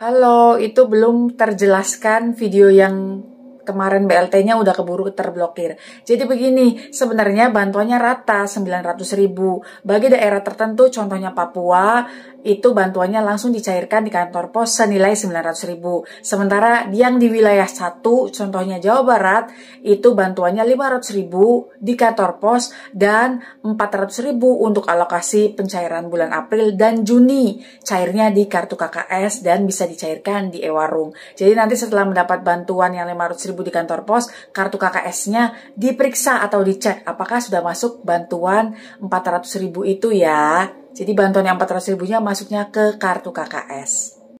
Halo, itu belum terjelaskan video yang kemarin BLT-nya udah keburu terblokir. Jadi begini, sebenarnya bantuannya rata 900 ribu. Bagi daerah tertentu, contohnya Papua, itu bantuannya langsung dicairkan di kantor pos senilai 900 ribu. Sementara yang di wilayah 1, contohnya Jawa Barat, itu bantuannya 500 ribu di kantor pos dan 400 ribu untuk alokasi pencairan bulan April dan Juni. Cairnya di kartu KKS dan bisa dicairkan di e-warung. Jadi nanti setelah mendapat bantuan yang 500 ribu tersebut di kantor pos, kartu KKS-nya diperiksa atau dicek apakah sudah masuk bantuan 400.000 itu ya. Jadi bantuan yang 400.000-nya masuknya ke kartu KKS.